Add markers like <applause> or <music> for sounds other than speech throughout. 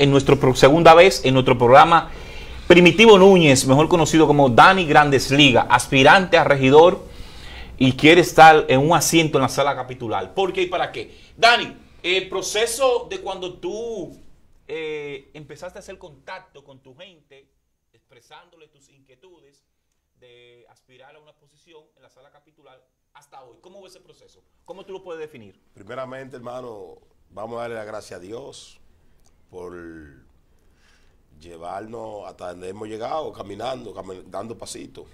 en nuestra segunda vez en nuestro programa. Primitivo Núñez, mejor conocido como Dani Grandes Liga, aspirante a regidor y quiere estar en un asiento en la sala capitular. ¿Por qué y para qué? Dani, el proceso de cuando tú eh, empezaste a hacer contacto con tu gente, expresándole tus inquietudes de aspirar a una posición en la sala capitular hasta hoy, ¿cómo fue ese proceso? ¿Cómo tú lo puedes definir? Primeramente, hermano, vamos a darle la gracia a Dios por llevarnos hasta donde hemos llegado, caminando, dando pasitos.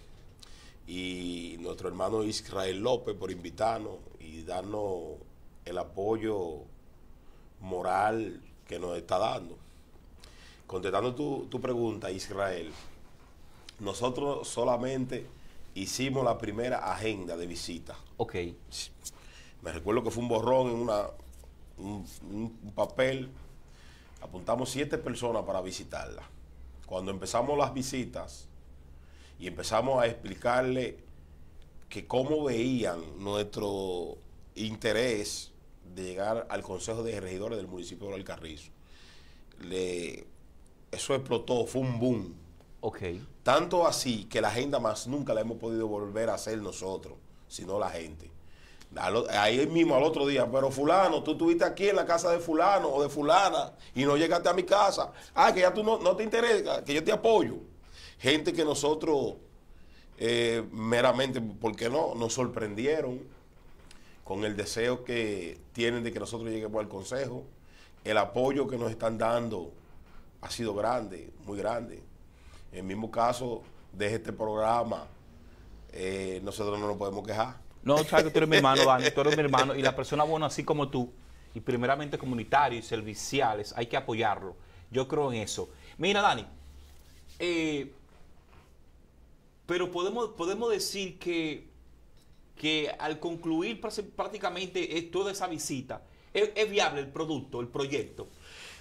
Y nuestro hermano Israel López por invitarnos y darnos el apoyo moral que nos está dando. Contestando tu, pregunta, Israel, nosotros solamente hicimos la primera agenda de visita. Ok. Me recuerdo que fue un borrón en una, un papel apuntamos siete personas para visitarla. Cuando empezamos las visitas y empezamos a explicarle que cómo veían nuestro interés de llegar al Consejo de Regidores del municipio de Alcarrizo, le, eso explotó, fue un boom. Okay. Tanto así que la agenda más nunca la hemos podido volver a hacer nosotros, sino la gente. Ahí mismo al otro día, pero fulano, tú estuviste aquí en la casa de fulano o de fulana y no llegaste a mi casa. Ah, que ya tú no, te interesa, que yo te apoyo. Gente que nosotros eh, meramente, ¿por qué no? Nos sorprendieron con el deseo que tienen de que nosotros lleguemos al Consejo. El apoyo que nos están dando ha sido grande, muy grande. En el mismo caso, de este programa, eh, nosotros no nos podemos quejar. No, sabes que tú eres mi hermano, Dani, tú eres mi hermano. Y la persona buena así como tú, y primeramente comunitarios y serviciales, hay que apoyarlo. Yo creo en eso. Mira, Dani, eh, pero podemos, podemos decir que, que al concluir prácticamente eh, toda esa visita, ¿es, viable el producto, el proyecto?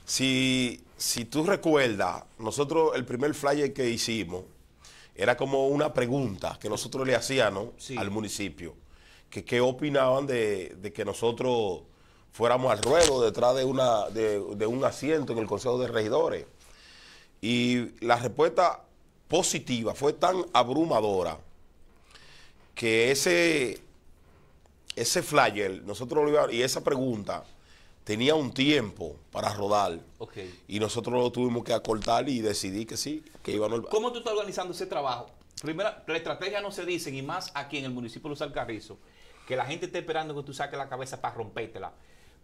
Si, tú recuerdas, nosotros el primer flyer que hicimos era como una pregunta que nosotros le hacíamos al municipio que qué opinaban de, que nosotros fuéramos al ruedo detrás de, una, de, un asiento en el Consejo de Regidores. Y la respuesta positiva fue tan abrumadora que ese, ese flyer, nosotros lo y esa pregunta tenía un tiempo para rodar. Y nosotros lo tuvimos que acortar y decidí que sí, que íbamos a ¿Cómo tú estás organizando ese trabajo? Primero, la estrategia no se dice, y más aquí en el municipio de Los Alcarrizos que la gente esté esperando que tú saques la cabeza para rompértela.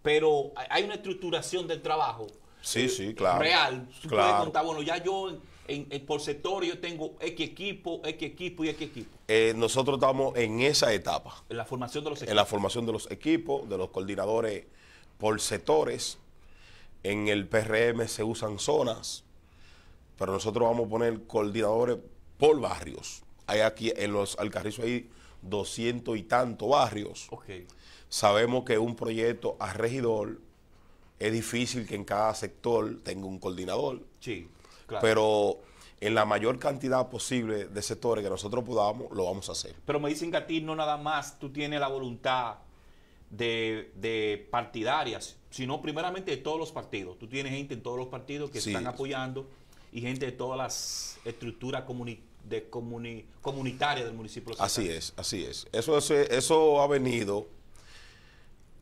Pero hay una estructuración del trabajo. Sí, eh, sí, claro. Real. puedes contar, bueno, ya yo en, por sector yo tengo X equipo, X equipo y X equipo. Eh, nosotros estamos en esa etapa. En la formación de los equipos. En la formación de los equipos, de los coordinadores por sectores. En el PRM se usan zonas, pero nosotros vamos a poner coordinadores por barrios. Hay aquí en los Alcarrizos hay 200 y tanto barrios. Sabemos que un proyecto a regidor es difícil que en cada sector tenga un coordinador. Sí, Pero en la mayor cantidad posible de sectores que nosotros podamos, lo vamos a hacer. Pero me dicen que a ti no nada más tú tienes la voluntad de, partidarias, sino primeramente de todos los partidos. Tú tienes gente en todos los partidos que están apoyando y gente de todas las estructuras comunitarias comunitaria del municipio. así es, así es. Eso, ha venido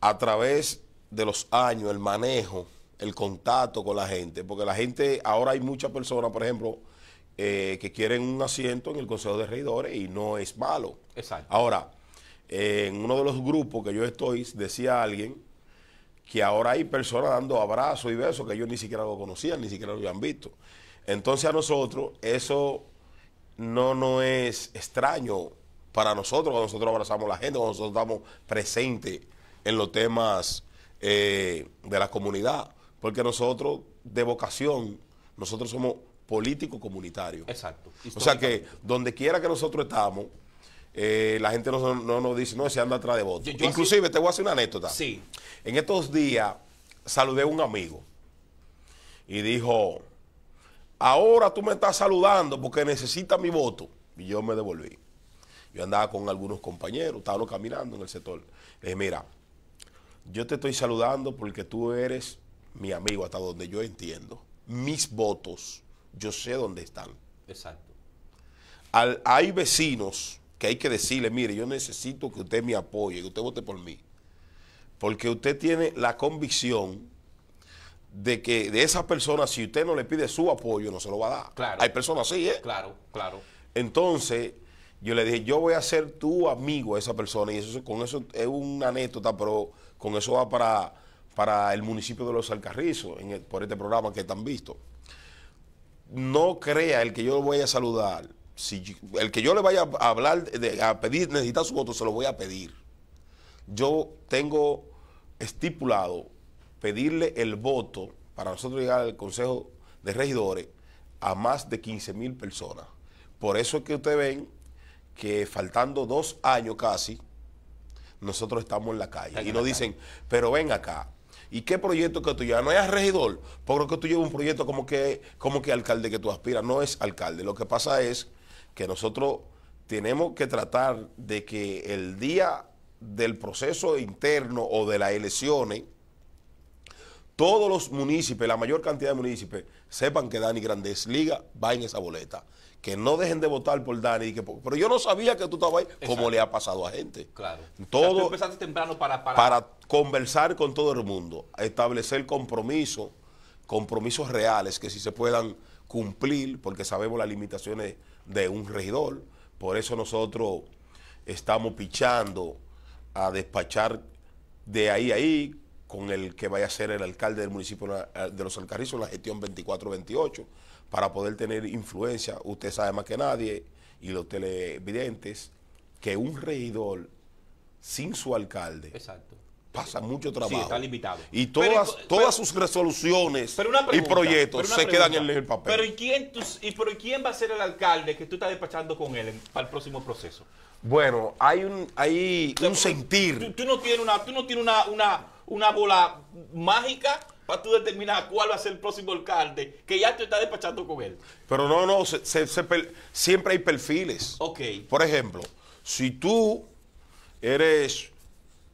a través de los años, el manejo, el contacto con la gente, porque la gente, ahora hay muchas personas, por ejemplo, eh, que quieren un asiento en el Consejo de Regidores y no es malo. Exacto. Ahora, en uno de los grupos que yo estoy, decía alguien que ahora hay personas dando abrazos y besos que ellos ni siquiera lo conocían, ni siquiera lo habían visto. Entonces a nosotros eso no no es extraño para nosotros, cuando nosotros abrazamos la gente, cuando nosotros estamos presentes en los temas eh, de la comunidad, porque nosotros de vocación, nosotros somos políticos comunitarios. Exacto. O sea que donde quiera que nosotros estamos, eh, la gente no, nos dice, no, se anda atrás de votos. Inclusive, te voy a hacer una anécdota. Sí. En estos días saludé a un amigo y dijo, ahora tú me estás saludando porque necesitas mi voto. Y yo me devolví. Yo andaba con algunos compañeros, estábamos caminando en el sector. Le dije, mira, yo te estoy saludando porque tú eres mi amigo hasta donde yo entiendo. Mis votos, yo sé dónde están. Exacto. Al, hay vecinos que hay que decirle, mire, yo necesito que usted me apoye, que usted vote por mí. Porque usted tiene la convicción de que de esas personas, si usted no le pide su apoyo, no se lo va a dar. Hay personas así, ¿eh? Claro, claro. Entonces, yo le dije, yo voy a ser tu amigo a esa persona. Y eso con eso es una anécdota, pero con eso va para, para el municipio de Los Alcarrizos, en por este programa que están visto. No crea el que yo voy a saludar. Si el que yo le vaya a hablar, a pedir, necesitar su voto, se lo voy a pedir. Yo tengo estipulado pedirle el voto para nosotros llegar al Consejo de Regidores a más de 15 mil personas. Por eso es que ustedes ven que faltando dos años casi, nosotros estamos en la calle. y nos dicen, pero ven acá, ¿Y qué proyecto que tú llevas? No es regidor, porque tú llevas un proyecto como que, como que alcalde que tú aspiras. No es alcalde. Lo que pasa es que nosotros tenemos que tratar de que el día del proceso interno o de las elecciones todos los municipios, la mayor cantidad de municipios, sepan que Dani Grandes Liga va en esa boleta. Que no dejen de votar por Dani. que, pero yo no sabía que tú estabas ahí, como le ha pasado a gente. Claro. Todo, empezaste temprano para, para... para conversar con todo el mundo, establecer compromisos, compromisos reales que si se puedan cumplir, porque sabemos las limitaciones de un regidor. Por eso nosotros estamos pichando a despachar de ahí a ahí con el que vaya a ser el alcalde del municipio de Los Alcarrizos, la gestión 24-28, para poder tener influencia. Usted sabe más que nadie y los televidentes que un regidor sin su alcalde Exacto. pasa mucho trabajo. Sí, está limitado. Y todas, todas sus resoluciones y proyectos se quedan en el papel. Pero ¿y quién, quién va a ser el alcalde que tú estás despachando con él para el próximo proceso? Bueno, hay un, hay un sentir. Tú, no tienes una, no una una bola mágica para tú determinar cuál va a ser el próximo alcalde, que ya te está despachando con él. Pero no, no, siempre hay perfiles. Ok. Por ejemplo, si tú eres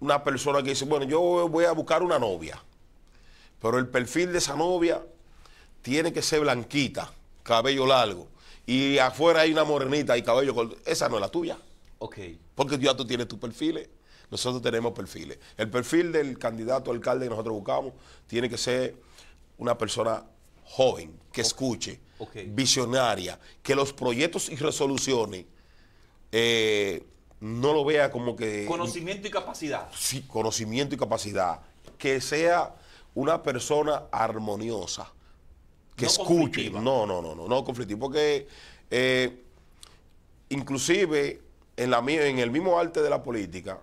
una persona que dice, bueno, yo voy a buscar una novia, pero el perfil de esa novia tiene que ser blanquita, cabello largo, y afuera hay una morenita y cabello corto, esa no es la tuya. Ok. Porque ya tú tienes tus perfiles. Nosotros tenemos perfiles. El perfil del candidato alcalde que nosotros buscamos tiene que ser una persona joven, que escuche, visionaria, que los proyectos y resoluciones eh, no lo vea como que... Conocimiento y capacidad. Sí, conocimiento y capacidad. Que sea una persona armoniosa, que escuche. No, no, no, no, no conflictivo. Porque eh, inclusive en, la, en el mismo arte de la política,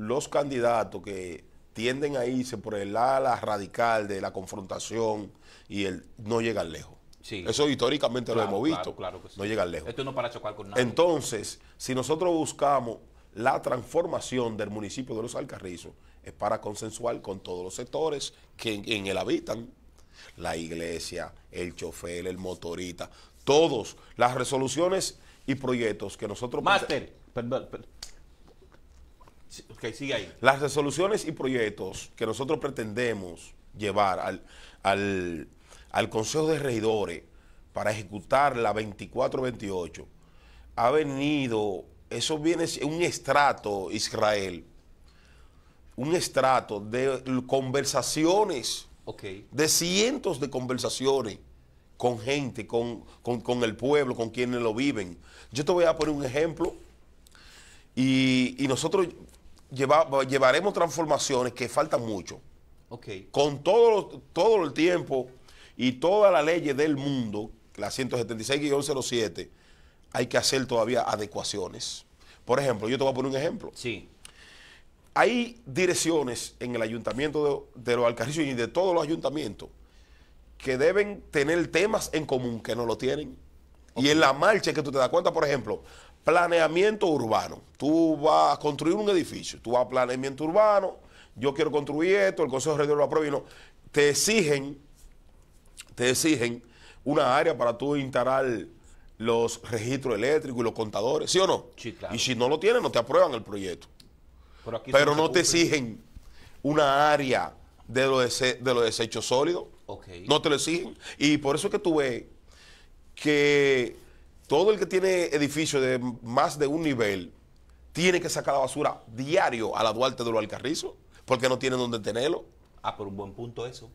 los candidatos que tienden a irse por el ala radical de la confrontación y el no llegan lejos. Eso históricamente lo hemos visto. No llegan lejos. Esto no para chocar con nada. Entonces, si nosotros buscamos la transformación del municipio de Los Alcarrizos, es para consensuar con todos los sectores que en, él habitan. La iglesia, el chofer, el motorista, todos las resoluciones y proyectos que nosotros... Máster, perdón ahí. Las resoluciones y proyectos que nosotros pretendemos llevar al, Consejo de Regidores para ejecutar la 2428, ha venido, eso viene un estrato, Israel, un estrato de conversaciones, de cientos de conversaciones con gente, con, el pueblo, con quienes lo viven. Yo te voy a poner un ejemplo. y nosotros, llevaremos transformaciones que faltan mucho. Con todo, todo el tiempo y toda la ley del mundo, la 176-07, hay que hacer todavía adecuaciones. Por ejemplo, yo te voy a poner un ejemplo. Sí. Hay direcciones en el ayuntamiento de, los Alcarrizos y de todos los ayuntamientos que deben tener temas en común que no lo tienen. Y en la marcha que tú te das cuenta, por ejemplo, Planeamiento urbano. Tú vas a construir un edificio, tú vas a planeamiento urbano, yo quiero construir esto, el Consejo Regional lo aprueba y no. Te exigen, te exigen una área para tú instalar los registros eléctricos y los contadores, ¿sí o no? Y si no lo tienes, no te aprueban el proyecto. Pero, no te exigen una área de los, de los desechos sólidos. No te lo exigen. Y por eso es que tú ves que todo el que tiene edificio de más de un nivel tiene que sacar la basura diario a la Duarte de los Alcarrizos, porque no tienen donde tenerlo. Ah, por un buen punto eso.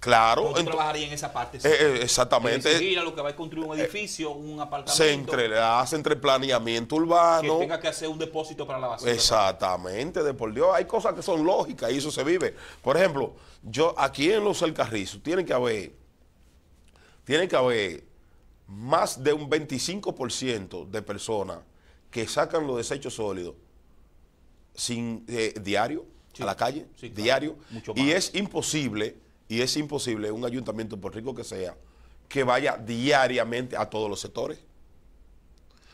Claro. Yo trabajaría en esa parte. Eh, eh, exactamente. lo que va a construir un eh, edificio, un apartamento. Se hace entre planeamiento urbano. Que tenga que hacer un depósito para la basura. Exactamente, de por Dios. Hay cosas que son lógicas y eso se vive. Por ejemplo, yo aquí en Los Alcarrizos tiene que haber, tiene que haber más de un 25% de personas que sacan los desechos sólidos sin eh, diario a la calle, diario, y es imposible y es imposible un ayuntamiento por rico que sea que vaya diariamente a todos los sectores.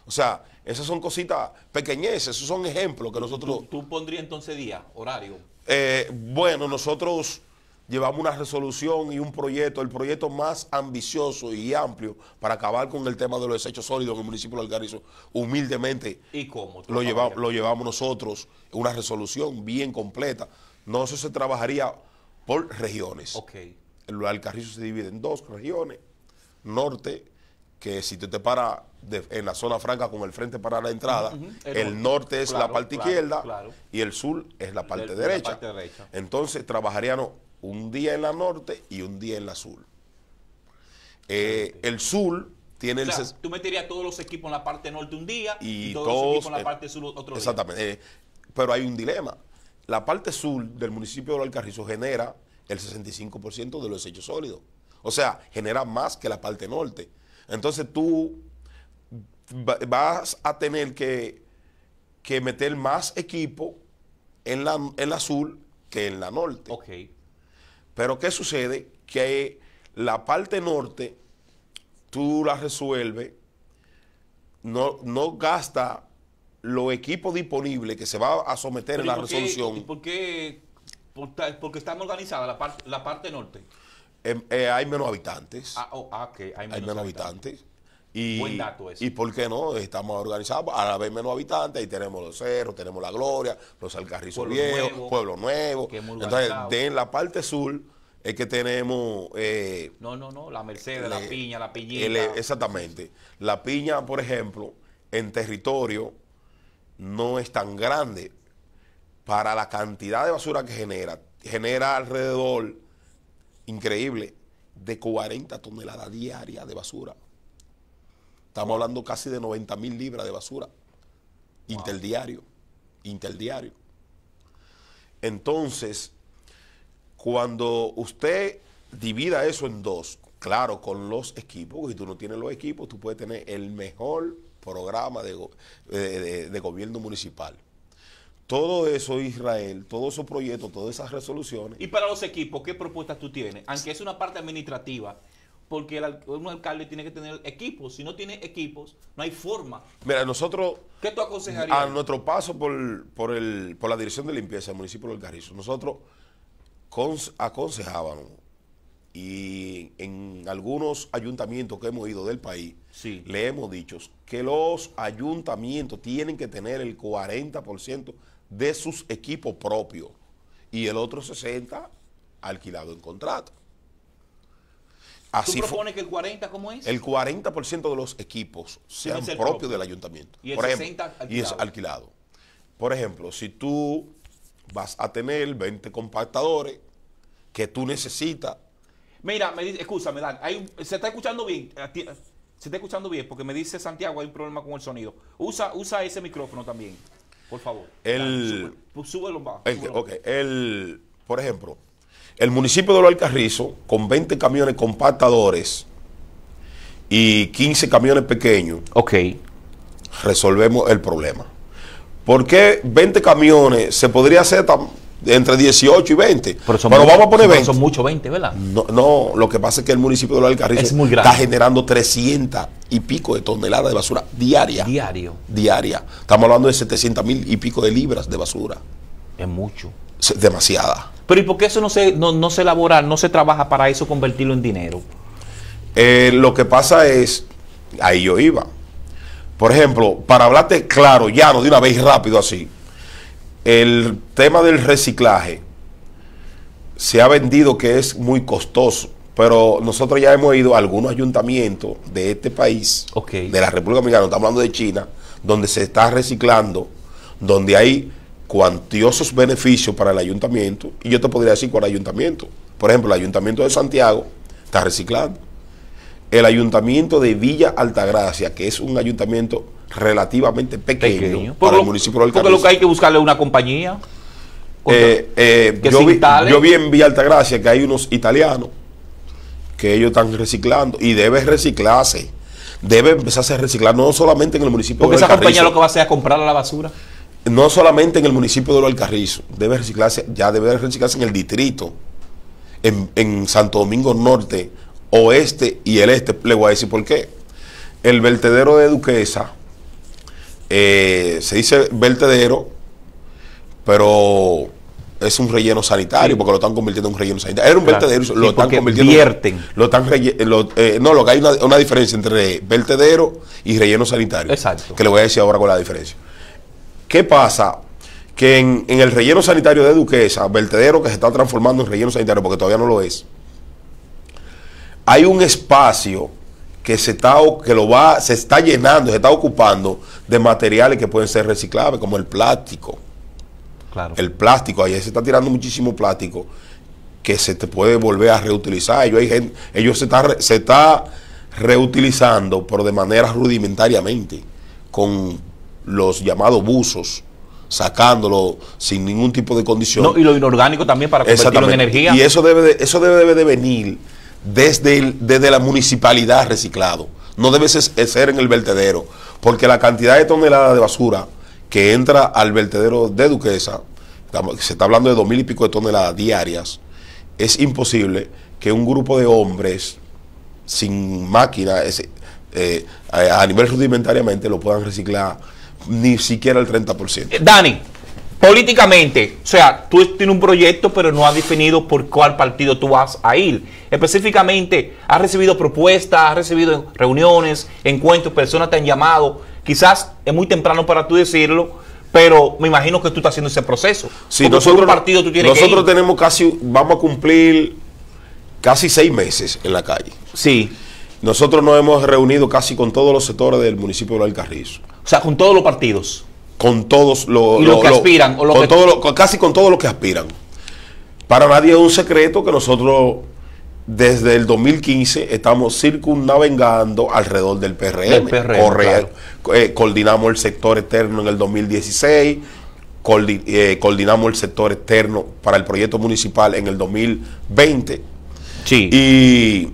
O sea, esas son cositas pequeñeces, esos son ejemplos que nosotros... ¿Tú, pondrías entonces día, horario? Eh, bueno, nosotros llevamos una resolución y un proyecto, el proyecto más ambicioso y amplio para acabar con el tema de los desechos sólidos en el municipio de Alcarrizo, Humildemente ¿Y cómo, lo, lo llevamos nosotros, una resolución bien completa. No se trabajaría por regiones. Ok. El Alcarrizo se divide en dos regiones, norte, que si te paras en la zona franca con el frente para la entrada, el, norte es la parte izquierda y el sur es la parte, derecha. La parte derecha. Entonces trabajaríamos un día en la norte y un día en la sur. Eh, el sur tiene Tú meterías todos los equipos en la parte norte un día y, todos, los equipos en la eh, parte sur otro día. Exactamente. Eh, pero hay un dilema. La parte sur del municipio de Alcarrizo genera el 65% de los desechos sólidos. O sea, genera más que la parte norte. Entonces tú vas a tener que, meter más equipo en la, en la sur que en la norte. Ok. Pero ¿qué sucede? Que la parte norte tú la resuelves, no, no gasta los equipos disponibles que se va a someter en la resolución. ¿y por qué? Porque organizadas organizada la, parte, la parte norte. Eh, eh, hay menos habitantes. Ah, oh, ah, hay menos, habitantes. Y, Y por qué no, estamos organizados, a la vez menos habitantes, ahí tenemos los cerros, tenemos la Gloria, los Alcarrizos Viejos, nuevo, Pueblo Nuevo. Entonces, en la parte sur es que tenemos... Eh, no, no, no, la merced, la, Piña, la piñera eh, exactamente. La Piña, por ejemplo, en territorio no es tan grande para la cantidad de basura que genera. Genera alrededor, increíble, de 40 toneladas diarias de basura Estamos hablando casi de 90 mil libras de basura. Interdiario. Interdiario. Entonces, cuando usted divida eso en dos, claro, con los equipos, si tú no tienes los equipos, tú puedes tener el mejor programa de gobierno municipal. Todo eso, Israel, todos esos proyectos, todas esas resoluciones. Y para los equipos, ¿qué propuestas tú tienes? Aunque es una parte administrativa, porque el, alcalde tiene que tener equipos. Si no tiene equipos, no hay forma. Mira, nosotros. ¿Qué tú aconsejarías? A nuestro paso por, la dirección de limpieza del municipio del Carrizo, nosotros aconsejábamos y en algunos ayuntamientos que hemos ido del país, le hemos dicho que los ayuntamientos tienen que tener el 40% de sus equipos propios y el otro 60% alquilado en contrato. Así ¿Tú propones que el 40 como es? El 40% de los equipos sean propios del ayuntamiento. Y es alquilado. Por ejemplo, si tú vas a tener 20 compactadores que tú necesitas. Mira, me escúchame, se está escuchando bien. Se está escuchando bien porque me dice Santiago hay un problema con el sonido. Usa, usa ese micrófono también, por favor. El, sube, pues, súbelo bajo. el, por ejemplo, el municipio de Lo Alcarrizo, con 20 camiones compactadores y 15 camiones pequeños, resolvemos el problema. ¿Por qué 20 camiones se podría hacer entre 18 y 20? Pero, vamos a poner 20. Son mucho 20, ¿verdad? No, lo que pasa es que el municipio de Lo Alcarrizo está generando 300 y pico de toneladas de basura diaria. Diario. Diaria. Estamos hablando de 700 mil y pico de libras de basura. Es mucho. Demasiada. Pero ¿y por qué eso no se, no, no se elabora, no se trabaja para eso convertirlo en dinero? Eh, lo que pasa es, ahí yo iba. Por ejemplo, para hablarte claro, ya no de una vez rápido así, el tema del reciclaje se ha vendido que es muy costoso, pero nosotros ya hemos ido a algunos ayuntamientos de este país, de la República Dominicana, estamos hablando de China, donde se está reciclando, donde hay cuantiosos beneficios para el ayuntamiento y yo te podría decir cuál ayuntamiento. Por ejemplo, el ayuntamiento de Santiago está reciclando. El ayuntamiento de Villa Altagracia, que es un ayuntamiento relativamente pequeño, para el municipio de Porque lo que hay que buscarle una compañía. Eh, eh, yo, vi, en Villa Altagracia que hay unos italianos que ellos están reciclando y debe reciclarse. Debe empezarse a reciclar, no solamente en el municipio Porque esa compañía lo que va a hacer es comprar la basura no solamente en el municipio de Lo Alcarrizo, debe reciclarse, ya debe reciclarse en el distrito, en, Santo Domingo Norte, Oeste y el Este. Le voy a decir por qué. El vertedero de Duquesa, eh, se dice vertedero, pero es un relleno sanitario, porque lo están convirtiendo en un relleno sanitario. Era un vertedero, lo están convirtiendo. Lo están eh, no, lo que hay una, diferencia entre vertedero y relleno sanitario. Exacto. Que le voy a decir ahora es la diferencia. ¿Qué pasa? Que en, el relleno sanitario de Duquesa, vertedero que se está transformando en relleno sanitario porque todavía no lo es, hay un espacio que se está que lo va se está llenando, se está ocupando de materiales que pueden ser reciclables como el plástico. Claro. El plástico, ahí se está tirando muchísimo plástico que se te puede volver a reutilizar. Ellos, ellos se está reutilizando, pero de manera rudimentariamente, con los llamados buzos, sacándolo sin ningún tipo de condición. y lo inorgánico también para convertirlo en energía. Y eso debe de, eso debe, de venir desde, el, desde la municipalidad reciclado. No debe ser en el vertedero, porque la cantidad de toneladas de basura que entra al vertedero de Duquesa, se está hablando de dos mil y pico de toneladas diarias, es imposible que un grupo de hombres sin máquina, eh, a nivel rudimentariamente, lo puedan reciclar ni siquiera el 30%. Eh, Dani, políticamente, o sea, tú tienes un proyecto, pero no has definido por cuál partido tú vas a ir. Específicamente, has recibido propuestas, has recibido reuniones, encuentros, personas te han llamado. Quizás es muy temprano para tú decirlo, pero me imagino que tú estás haciendo ese proceso. Sí, nosotros, partido tienes tenemos casi, vamos a cumplir casi seis meses en la calle. Sí. Nosotros nos hemos reunido casi con todos los sectores del municipio de Alcarrizo. O sea, con todos los partidos. Con todos los... Y lo, que aspiran. con todo lo, casi con todos los que aspiran. Para nadie es un secreto que nosotros desde el 2015 estamos circunnavengando alrededor del PRM. PRM eh, coordinamos el sector externo en el 2016, eh, coordinamos el sector externo para el proyecto municipal en el 2020. Sí. Y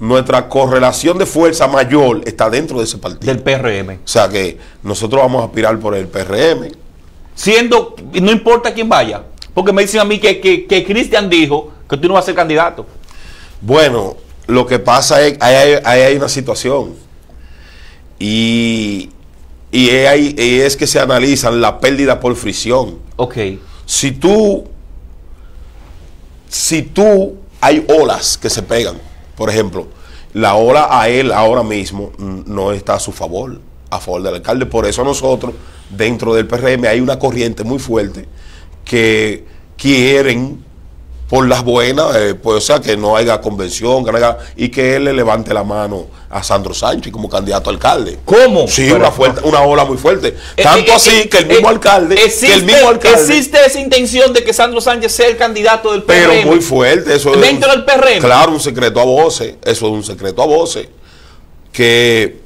nuestra correlación de fuerza mayor está dentro de ese partido. Del PRM. O sea que nosotros vamos a aspirar por el PRM. Siendo, no importa quién vaya, porque me dicen a mí que, Cristian dijo que tú no vas a ser candidato. Bueno, lo que pasa es que hay, una situación. Y, es que se analizan la pérdida por fricción. Ok. Si tú, si tú, hay olas que se pegan. Por ejemplo, la hora a él ahora mismo no está a su favor, a favor del alcalde. Por eso nosotros, dentro del PRM, hay una corriente muy fuerte que quieren por las buenas, eh, pues, o sea, que no haya convención, y que él le levante la mano a Sandro Sánchez como candidato a alcalde. ¿Cómo? Sí, una, fuerte, una ola muy fuerte. Tanto así que el mismo eh, eh, alcalde, existe, el mismo Existe esa intención de que Sandro Sánchez sea el candidato del PRM. Pero muy fuerte, eso Dentro del PRM. Claro, un secreto a voces, eso es un secreto a voces. Que,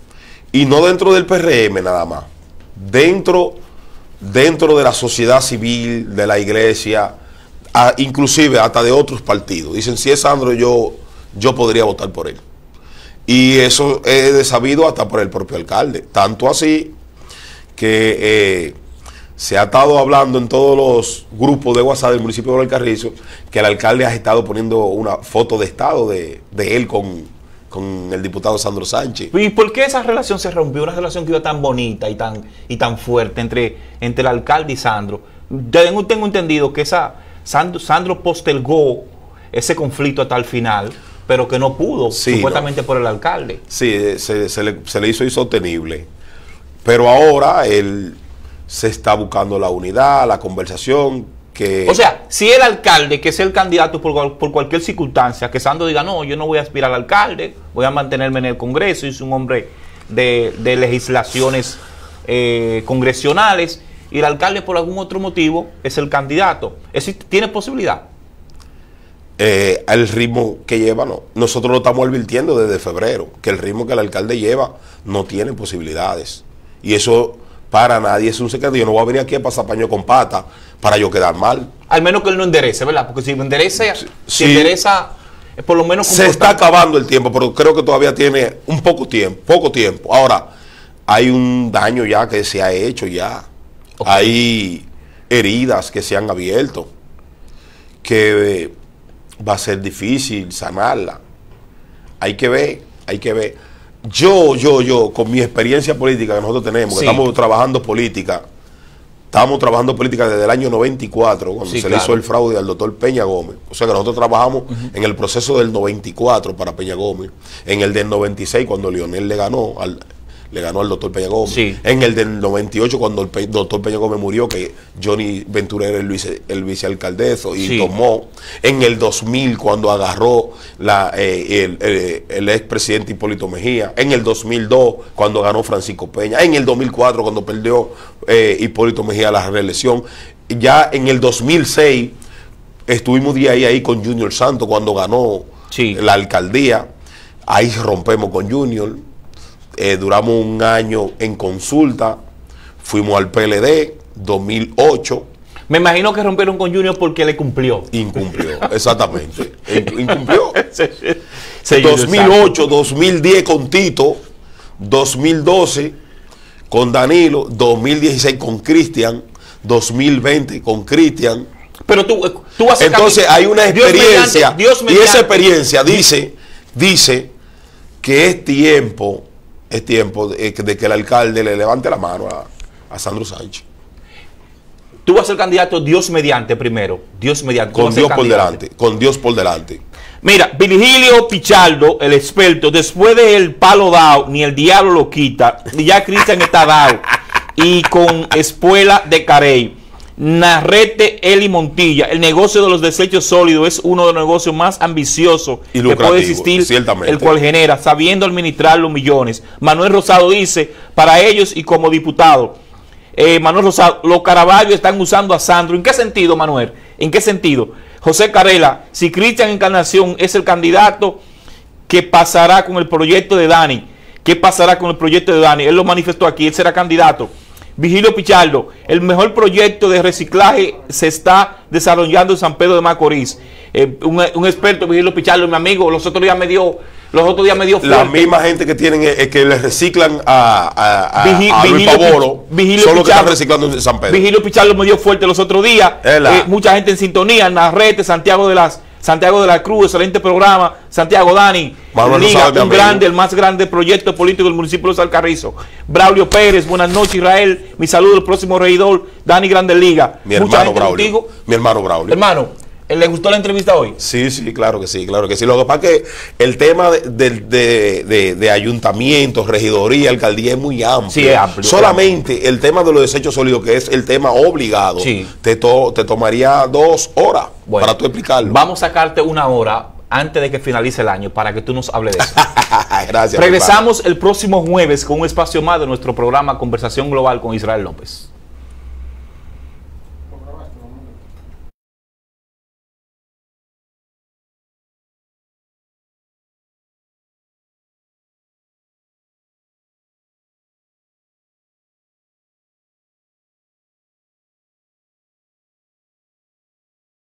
y no dentro del PRM nada más, dentro, dentro de la sociedad civil, de la iglesia inclusive hasta de otros partidos. Dicen, si es Sandro, yo, yo podría votar por él. Y eso es sabido hasta por el propio alcalde. Tanto así que eh, se ha estado hablando en todos los grupos de WhatsApp del municipio de Valcarrizo que el alcalde ha estado poniendo una foto de estado de, él con, el diputado Sandro Sánchez. ¿Y por qué esa relación se rompió? Una relación que iba tan bonita y tan, y tan fuerte entre, entre el alcalde y Sandro. Tengo, tengo entendido que esa, Sandro, postergó ese conflicto hasta el final, pero que no pudo, supuestamente por el alcalde. Sí, eh, se, le, hizo insostenible. Pero ahora él se está buscando la unidad, la conversación, que o sea, si el alcalde, que es el candidato por, cualquier circunstancia, que Sandro diga, no, yo no voy a aspirar al alcalde, voy a mantenerme en el Congreso, es un hombre de, legislaciones eh, congresionales, y el alcalde por algún otro motivo es el candidato. ¿Tiene posibilidad? el eh, ritmo que lleva, no. Nosotros lo estamos advirtiendo desde febrero, que el ritmo que el alcalde lleva no tiene posibilidades. Y eso para nadie es un secreto. Yo no voy a venir aquí a pasar paño con pata para yo quedar mal. Al menos que él no enderece, ¿verdad? Porque si me enderece, si endereza, por lo menos... Se está acabando el tiempo, pero creo que todavía tiene un poco tiempo, poco tiempo. Ahora, hay un daño ya que se ha hecho ya hay heridas que se han abierto, que eh, va a ser difícil sanarla. Hay que ver, hay que ver. Yo, yo, yo, con mi experiencia política que nosotros tenemos, que estamos trabajando política, estamos trabajando política desde el año 94, cuando se le hizo el fraude al doctor Peña Gómez. O sea que nosotros trabajamos en el proceso del 94 para Peña Gómez, en el del 96 cuando Leonel le ganó al, le ganó al doctor Peña Gómez. En el del 98, cuando el doctor Peña Gómez murió, que Johnny Ventura era el, vice, el vicealcaldeso y tomó. En el 2000, cuando agarró la, eh, el, eh, el, presidente expresidente Hipólito Mejía. En el 2002, cuando ganó Francisco Peña. En el 2004, cuando perdió eh, Hipólito Mejía la reelección. Ya en el 2006, estuvimos día ahí, ahí con Junior Santos cuando ganó la alcaldía. Ahí rompemos con Junior eh, duramos un año en consulta, fuimos al PLD, 2008. Me imagino que rompieron con Junior porque le cumplió. Incumplió, <laughs> exactamente. Incumplió. 2008, <laughs> 2010 con Tito, 2012 con Danilo, 2016 con Cristian, 2020 con Cristian. Pero tú, vas a Entonces hay una experiencia. Y esa experiencia dice, dice que es tiempo es tiempo eh, de, que el alcalde le levante la mano a, Sandro Sánchez. Tú vas a ser candidato Dios mediante primero. Dios mediante. Con Dios por delante. Con Dios por delante. Mira, Virgilio Pichardo, el experto, después del palo dado, ni el diablo lo quita. Ya Cristian está dado. Y con espuela de Carey. Narrete Eli Montilla. El negocio de los desechos sólidos es uno de los negocios más ambiciosos y que puede existir, el cual genera, sabiendo administrar los millones. Manuel Rosado dice, para ellos y como diputado, eh, Manuel Rosado, los Caraballos están usando a Sandro. ¿En qué sentido, Manuel? ¿En qué sentido? José Carela, si Cristian Encarnación es el candidato, ¿qué pasará con el proyecto de Dani? ¿Qué pasará con el proyecto de Dani? Él lo manifestó aquí, él será candidato. Vigilio Pichardo, el mejor proyecto de reciclaje se está desarrollando en San Pedro de Macorís. Eh, un, experto, Vigilio Pichardo, mi amigo, los otros días me dio... Los otros días me dio fuerte. La misma gente que tienen eh, que le reciclan a, a, a, Vigilio que están reciclando en San Pedro. Vigilio Pichardo me dio fuerte los otros días. Eh, mucha gente en sintonía, en Narrete, Santiago de las Santiago de la Cruz, excelente programa. Santiago Dani, Liga, un grande, el más grande proyecto político del municipio de Salcarrizo. Braulio Pérez, buenas noches, Israel. Mi saludo, al próximo regidor, Dani Grande Liga. Mi hermano Braulio. Mi hermano Braulio. Hermano, eh, ¿Le gustó la entrevista hoy? Sí, sí, claro que sí, claro que sí. Lo que pasa es que el tema de, de, ayuntamientos, regidoría, alcaldía es muy amplio. Sí, es amplio. Solamente el tema de los desechos sólidos, que es el tema obligado, te, te tomaría dos horas para tú explicarlo. Vamos a sacarte una hora antes de que finalice el año para que tú nos hables de eso. <laughs> Gracias. Regresamos el próximo jueves con un espacio más de nuestro programa Conversación Global con Israel López.